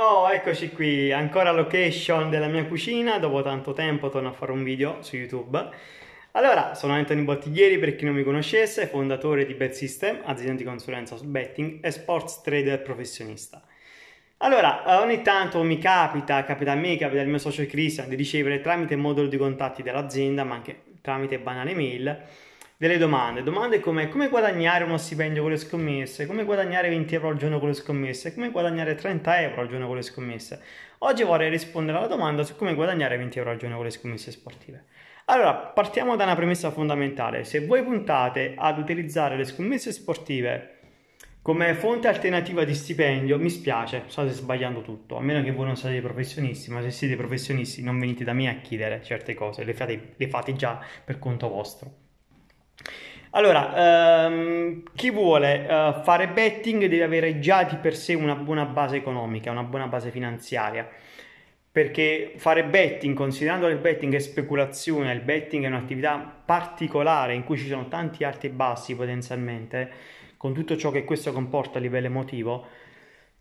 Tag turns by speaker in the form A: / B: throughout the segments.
A: Oh, eccoci qui, ancora location della mia cucina, dopo tanto tempo torno a fare un video su YouTube. Allora, sono Anthony Bottiglieri, per chi non mi conoscesse, fondatore di Bet System, azienda di consulenza su betting e sports trader professionista. Allora, ogni tanto mi capita, capita a me, capita al mio socio Christian, di ricevere tramite modulo di contatti dell'azienda, ma anche tramite banale mail, delle domande. Domande come come guadagnare uno stipendio con le scommesse, come guadagnare 20 euro al giorno con le scommesse, come guadagnare 30 euro al giorno con le scommesse. Oggi vorrei rispondere alla domanda su come guadagnare 20 euro al giorno con le scommesse sportive. Allora, partiamo da una premessa fondamentale. Se voi puntate ad utilizzare le scommesse sportive come fonte alternativa di stipendio, mi spiace, state sbagliando tutto, a meno che voi non siate professionisti, ma se siete professionisti non venite da me a chiedere certe cose, le fate, le fate già per conto vostro. Allora, ehm, chi vuole eh, fare betting deve avere già di per sé una buona base economica, una buona base finanziaria, perché fare betting, considerando che il betting è speculazione, il betting è un'attività particolare in cui ci sono tanti alti e bassi potenzialmente, con tutto ciò che questo comporta a livello emotivo,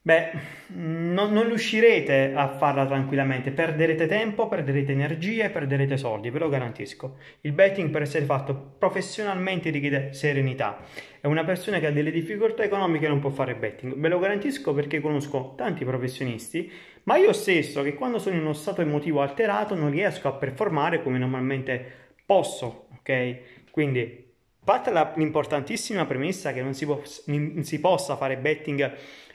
A: Beh, non, non, riuscirete a farla tranquillamente, perderete tempo, perderete energie, perderete soldi, ve lo garantisco. Il betting per essere fatto professionalmente richiede serenità È una persona che ha delle difficoltà economiche non può fare betting, ve lo garantisco perché conosco tanti professionisti, ma io stesso che quando sono in uno stato emotivo alterato non riesco a performare come normalmente posso, ok? Quindi parte l'importantissima premessa che non si, può, non si possa fare betting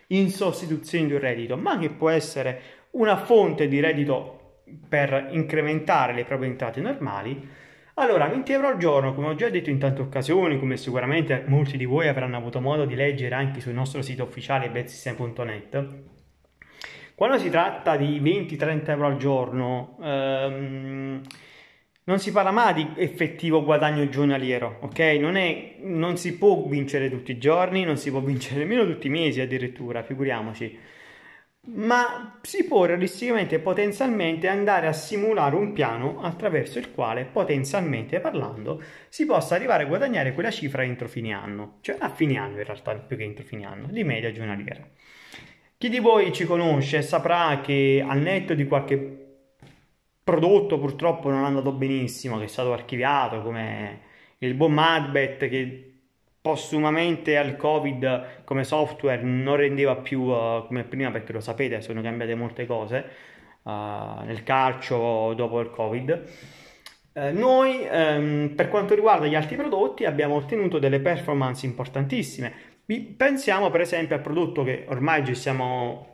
A: in sostituzione di un reddito, ma che può essere una fonte di reddito per incrementare le proprie entrate normali, allora 20 euro al giorno, come ho già detto in tante occasioni, come sicuramente molti di voi avranno avuto modo di leggere anche sul nostro sito ufficiale betsystem.net, quando si tratta di 20-30 euro al giorno, ehm, non si parla mai di effettivo guadagno giornaliero, ok? Non, è, non si può vincere tutti i giorni, non si può vincere nemmeno tutti i mesi addirittura, figuriamoci. Ma si può realisticamente e potenzialmente andare a simulare un piano attraverso il quale potenzialmente parlando si possa arrivare a guadagnare quella cifra entro fine anno, cioè a fine anno in realtà più che entro fine anno, di media giornaliera. Chi di voi ci conosce saprà che al netto di qualche prodotto purtroppo non è andato benissimo, che è stato archiviato come il buon Macbeth che postumamente al Covid come software non rendeva più uh, come prima perché lo sapete, sono cambiate molte cose uh, nel calcio dopo il Covid. Uh, noi um, per quanto riguarda gli altri prodotti abbiamo ottenuto delle performance importantissime. Pensiamo per esempio al prodotto che ormai ci siamo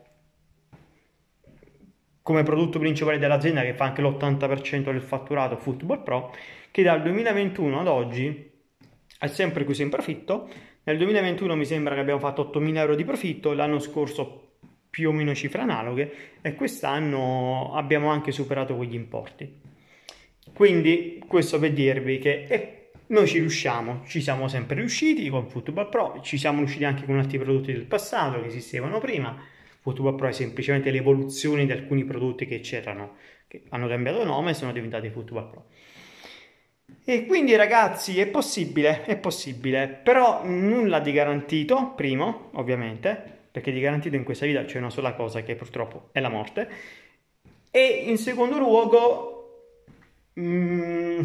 A: come prodotto principale dell'azienda che fa anche l'80% del fatturato Football Pro, che dal 2021 ad oggi è sempre chiuso in profitto. Nel 2021 mi sembra che abbiamo fatto 8.000 euro di profitto, l'anno scorso più o meno cifre analoghe e quest'anno abbiamo anche superato quegli importi. Quindi questo per dirvi che eh, noi ci riusciamo, ci siamo sempre riusciti con Football Pro, ci siamo riusciti anche con altri prodotti del passato che esistevano prima Futuba Pro è semplicemente l'evoluzione di alcuni prodotti che c'erano, che hanno cambiato nome e sono diventati Futuba Pro. E quindi ragazzi è possibile, è possibile, però nulla di garantito, primo ovviamente, perché di garantito in questa vita c'è una sola cosa che purtroppo è la morte, e in secondo luogo... Mm,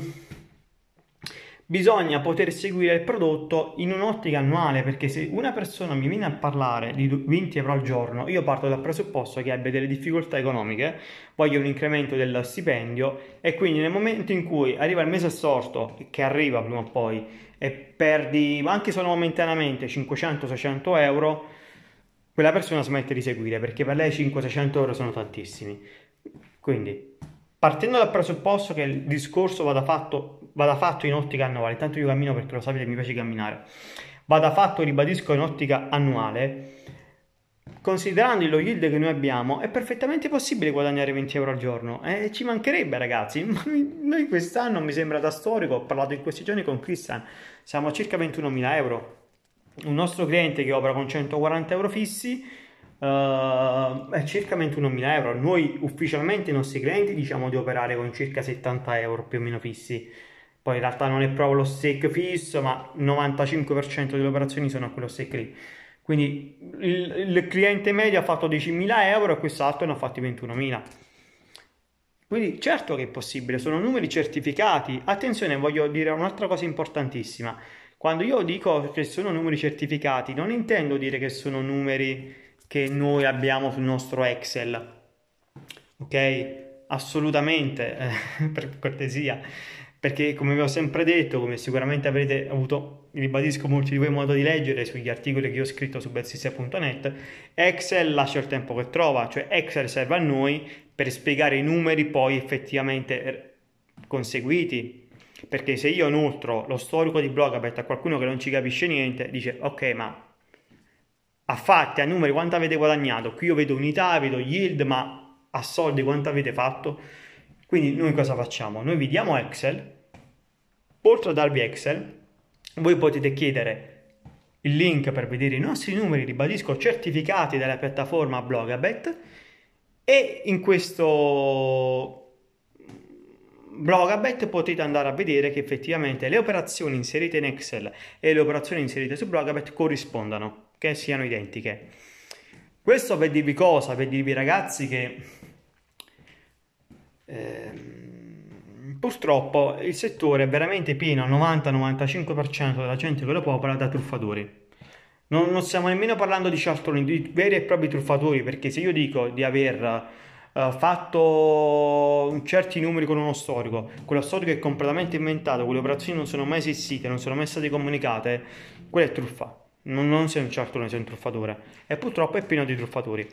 A: bisogna poter seguire il prodotto in un'ottica annuale perché se una persona mi viene a parlare di 20 euro al giorno io parto dal presupposto che abbia delle difficoltà economiche voglio un incremento del stipendio e quindi nel momento in cui arriva il mese assorto che arriva prima o poi e perdi anche solo momentaneamente 500-600 euro quella persona smette di seguire perché per lei 500-600 euro sono tantissimi quindi partendo dal presupposto che il discorso vada fatto vada fatto in ottica annuale, intanto io cammino perché lo sapete, mi piace camminare, vada fatto, ribadisco, in ottica annuale, considerando lo yield che noi abbiamo, è perfettamente possibile guadagnare 20 euro al giorno. Eh, ci mancherebbe, ragazzi. Ma noi quest'anno mi sembra da storico, ho parlato in questi giorni con Christian, siamo a circa 21.000 euro. Un nostro cliente che opera con 140 euro fissi uh, è circa 21.000 euro. Noi ufficialmente i nostri clienti diciamo di operare con circa 70 euro più o meno fissi poi in realtà non è proprio lo stake fisso, ma il 95% delle operazioni sono a quello stake lì. Quindi il, il cliente medio ha fatto 10.000 euro e quest'altro ne ha fatti 21.000. Quindi certo che è possibile, sono numeri certificati. Attenzione, voglio dire un'altra cosa importantissima. Quando io dico che sono numeri certificati, non intendo dire che sono numeri che noi abbiamo sul nostro Excel. Ok? Assolutamente, per cortesia perché come vi ho sempre detto, come sicuramente avrete avuto, ribadisco molti di voi modo di leggere sugli articoli che ho scritto su betsissia.net, Excel lascia il tempo che trova, cioè Excel serve a noi per spiegare i numeri poi effettivamente conseguiti, perché se io inoltre lo storico di Blogabet a qualcuno che non ci capisce niente, dice ok ma a fatti, a numeri quanto avete guadagnato, qui io vedo unità, vedo yield, ma a soldi quanto avete fatto? Quindi noi cosa facciamo? Noi vi diamo Excel Oltre a darvi Excel, voi potete chiedere il link per vedere i nostri numeri, ribadisco, certificati dalla piattaforma Blogabet e in questo Blogabet potete andare a vedere che effettivamente le operazioni inserite in Excel e le operazioni inserite su Blogabet corrispondano, che siano identiche. Questo per dirvi cosa? Per dirvi ragazzi che... Ehm, Purtroppo il settore è veramente pieno al 90-95% della gente che lo popola da truffatori. Non, non, stiamo nemmeno parlando di cialtroni, di veri e propri truffatori, perché se io dico di aver uh, fatto certi numeri con uno storico, quello storico è completamente inventato, quelle operazioni non sono mai esistite, non sono mai state comunicate, quella è truffa. Non, non sei un cialtrone, sei un truffatore. E purtroppo è pieno di truffatori.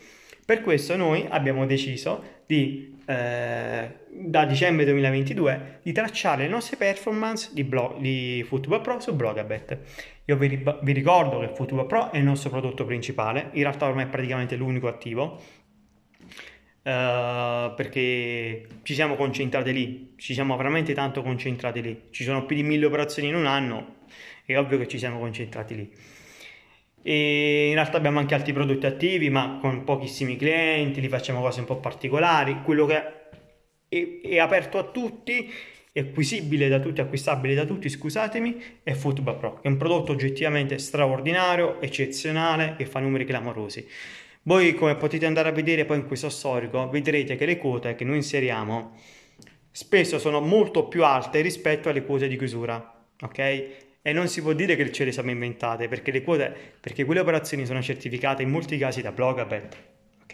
A: Per questo noi abbiamo deciso di, eh, da dicembre 2022 di tracciare le nostre performance di, blog, di Football Pro su Blogabet. Io vi, vi ricordo che Football Pro è il nostro prodotto principale, in realtà ormai è praticamente l'unico attivo, Uh, perché ci siamo concentrati lì, ci siamo veramente tanto concentrati lì, ci sono più di mille operazioni in un anno, è ovvio che ci siamo concentrati lì. E in realtà abbiamo anche altri prodotti attivi, ma con pochissimi clienti, li facciamo cose un po' particolari. Quello che è, è aperto a tutti, è acquisibile da tutti, acquistabile da tutti, scusatemi, è Football Pro, che è un prodotto oggettivamente straordinario, eccezionale, che fa numeri clamorosi. Voi, come potete andare a vedere poi in questo storico, vedrete che le quote che noi inseriamo spesso sono molto più alte rispetto alle quote di chiusura. Ok? E non si può dire che ce le siamo inventate, perché le quote, perché quelle operazioni sono certificate in molti casi da Blogabet, ok?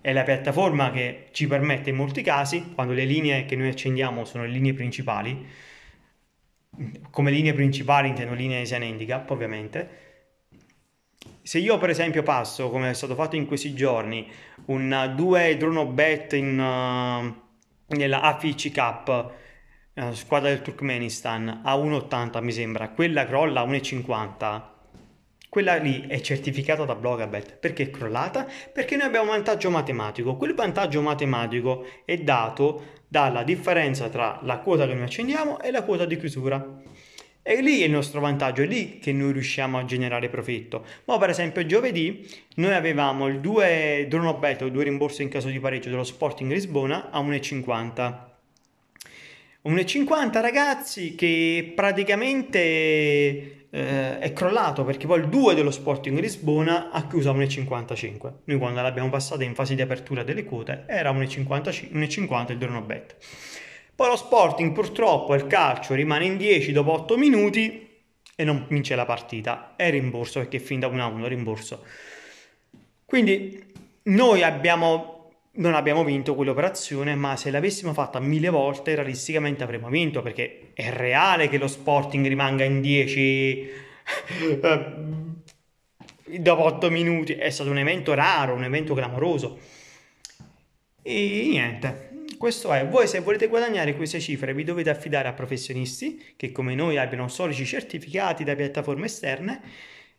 A: È la piattaforma che ci permette in molti casi, quando le linee che noi accendiamo sono le linee principali, come linee principali intendo linee di Siena Handicap ovviamente, se io per esempio passo, come è stato fatto in questi giorni, un 2 drone bet in, uh, nella AFC Cup eh, squadra del Turkmenistan a 1,80 mi sembra, quella crolla a 1,50, quella lì è certificata da Blogabet. Perché è crollata? Perché noi abbiamo un vantaggio matematico. Quel vantaggio matematico è dato dalla differenza tra la quota che noi accendiamo e la quota di chiusura. E lì è il nostro vantaggio, è lì che noi riusciamo a generare profitto. Ma per esempio giovedì noi avevamo il 2 drone Dronobet, 2 rimborsi in caso di pareggio dello Sporting Lisbona a 1,50 1,50 ragazzi che praticamente eh, è crollato perché poi il 2 dello Sporting Lisbona ha chiuso a 1,55. Noi quando l'abbiamo passata in fase di apertura delle quote era 1,50, 1,50 il giorno bet. Poi lo Sporting purtroppo il calcio rimane in 10 dopo 8 minuti e non vince la partita. È rimborso perché fin da 1 a 1 rimborso. Quindi noi abbiamo non abbiamo vinto quell'operazione, ma se l'avessimo fatta mille volte, realisticamente avremmo vinto, perché è reale che lo Sporting rimanga in 10 eh, dopo 8 minuti. È stato un evento raro, un evento clamoroso. E niente, questo è. Voi se volete guadagnare queste cifre vi dovete affidare a professionisti che come noi abbiano solici certificati da piattaforme esterne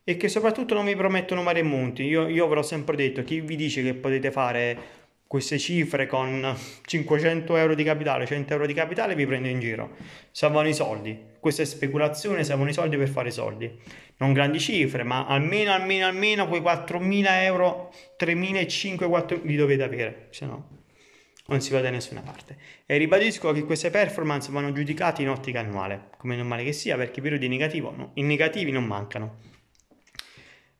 A: e che soprattutto non vi promettono mare e monti. Io, io ve l'ho sempre detto, chi vi dice che potete fare queste cifre con 500 euro di capitale, 100 euro di capitale vi prendo in giro. Servono i soldi. Questa è speculazione, servono i soldi per fare i soldi. Non grandi cifre, ma almeno, almeno, almeno quei 4.000 euro, 3.500 5.000, li dovete avere, se no non si va da nessuna parte. E ribadisco che queste performance vanno giudicate in ottica annuale, come non male che sia, perché i periodi negativi, no, negativi non mancano.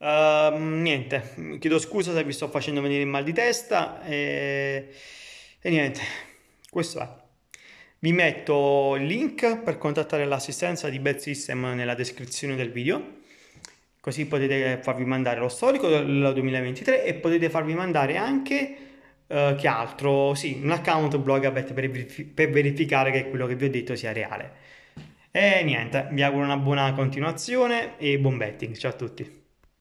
A: Uh, niente, chiedo scusa se vi sto facendo venire il mal di testa e, e niente, questo è. Vi metto il link per contattare l'assistenza di Bad System nella descrizione del video, così potete farvi mandare lo storico del 2023 e potete farvi mandare anche uh, che altro, sì, un account Blogabet per, verific- per verificare che quello che vi ho detto sia reale. E niente, vi auguro una buona continuazione e buon betting, ciao a tutti.